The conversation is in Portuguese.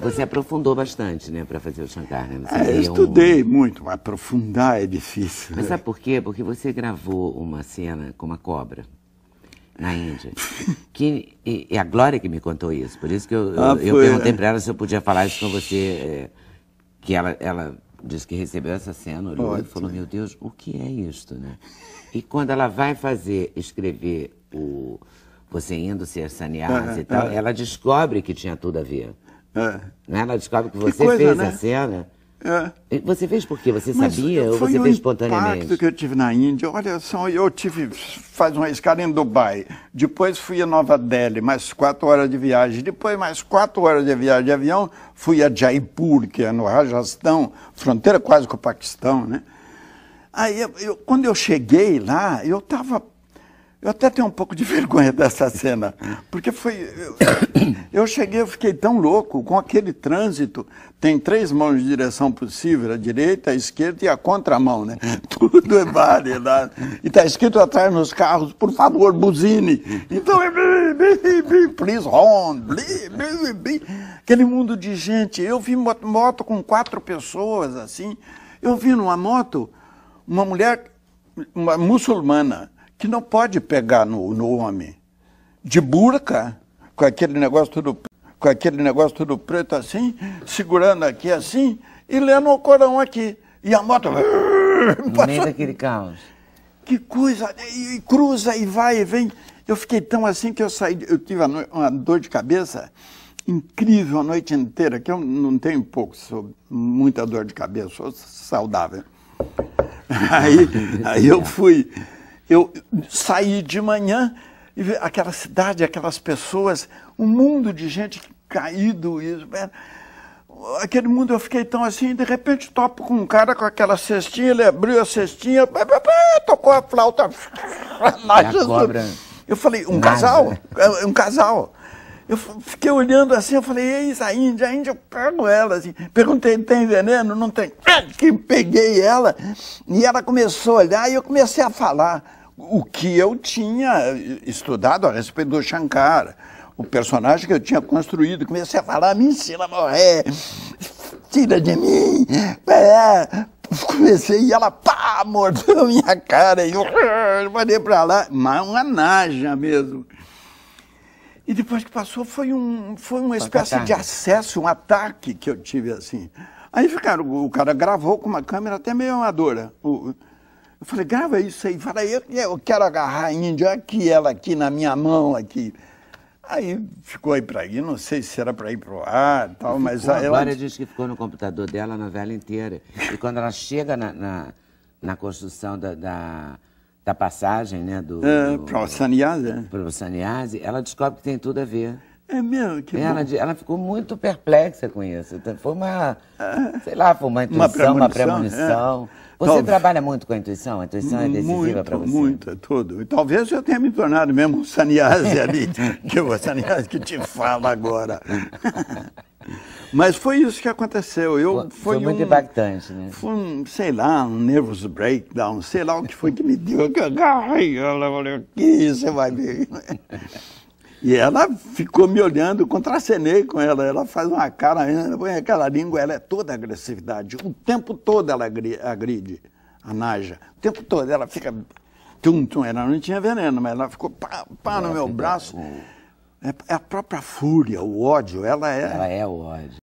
Você aprofundou bastante, né, para fazer o Shankar, né? Você é, eu estudei um... muito, mas aprofundar é difícil. Mas né? sabe por quê? Porque você gravou uma cena com uma cobra na Índia. que, e, e, a Glória que me contou isso, por isso que eu, ah, eu, eu perguntei é. para ela se eu podia falar isso com você, é, que ela, ela disse que recebeu essa cena, olhou Ótimo. e falou, meu Deus, o que é isto, né? E quando ela vai fazer, escrever o Você Indo Ser Saneado ah, e tal, ah, ela descobre que tinha tudo a ver. É. Né? Ela descobre que, que você coisa, fez né? a cena. É. Você fez por quê? Você Mas sabia ou você fez espontaneamente? impacto que eu tive na Índia. Olha só, eu tive, faz uma escala em Dubai, depois fui a Nova Delhi, mais quatro horas de viagem, depois mais quatro horas de viagem de avião, fui a Jaipur, que é no Rajastão, fronteira quase com o Paquistão, né? Aí, eu, quando eu cheguei lá, eu estava eu até tenho um pouco de vergonha dessa cena, porque foi. Eu, cheguei, eu fiquei tão louco com aquele trânsito. Tem três mãos de direção possível: a direita, a esquerda e a contramão, né? Tudo é variedade. Né? E está escrito atrás nos carros: por favor, buzine. Então é. Please horn. Aquele mundo de gente. Eu vi moto com quatro pessoas assim. Eu vi numa moto uma mulher, uma muçulmana que não pode pegar no, no homem. De burca, com aquele negócio tudo com aquele negócio tudo preto assim, segurando aqui assim, e lendo o Corão aqui. E a moto. No passou. meio daquele caos. Que coisa! E, e, cruza e vai e vem. Eu fiquei tão assim que eu saí. Eu tive uma, uma dor de cabeça incrível a noite inteira, que eu não tenho pouco, sou muita dor de cabeça, sou saudável. Aí, aí eu fui eu saí de manhã e aquela cidade, aquelas pessoas, um mundo de gente caído. E, aquele mundo eu fiquei tão assim, de repente topo com um cara com aquela cestinha, ele abriu a cestinha, tocou a flauta. A cobra. Eu falei, um Nada. casal? É, um casal. Eu fiquei olhando assim, eu falei, eis a Índia, a Índia, eu pego ela, assim. Perguntei, tem veneno? Não tem. peguei ela. E ela começou a olhar e eu comecei a falar o que eu tinha estudado a respeito do Shankara, o personagem que eu tinha construído. Comecei a falar, me ensina a morrer, tira de mim. É. Comecei e ela, pá, mordeu a minha cara e eu mandei pra lá. Mas uma naja mesmo. E depois que passou, foi, um, foi uma espécie de acesso, um ataque que eu tive assim. Aí ficaram, o cara gravou com uma câmera até meio amadora. O, eu falei, grava isso aí. fala eu, eu quero agarrar a Índia aqui, ela aqui na minha mão, aqui. Aí ficou aí para ir, não sei se era para ir pro ar e tal, mas... Ficou, a ela... Glória diz que ficou no computador dela a novela inteira. E quando ela chega na, na, na construção da, da, da, passagem, né, do... É, para o Saniase. Né? Para o Saniase, ela descobre que tem tudo a ver. É mesmo? Que ela, ela, ficou muito perplexa com isso. Foi uma, sei lá, foi uma intuição, uma premonição. Uma premonição. É. Você Talvez. trabalha muito com a intuição? A intuição é decisiva para você? Muito, é tudo. E talvez eu tenha me tornado mesmo um saniase ali, que é o saniase que te fala agora. Mas foi isso que aconteceu. Eu, foi, foi muito um, impactante, né? Foi um, sei lá, um nervous breakdown, sei lá o que foi que me deu. Que eu agarrei ela, falei, que você vai ver. E ela ficou me olhando, eu contracenei com ela. Ela faz uma cara, aquela língua, ela é toda agressividade. O tempo todo ela agride, a Naja. O tempo todo ela fica. Tum, tum. Ela não tinha veneno, mas ela ficou pá, pá no meu braço. É, é a própria fúria, o ódio, ela é. Ela é o ódio.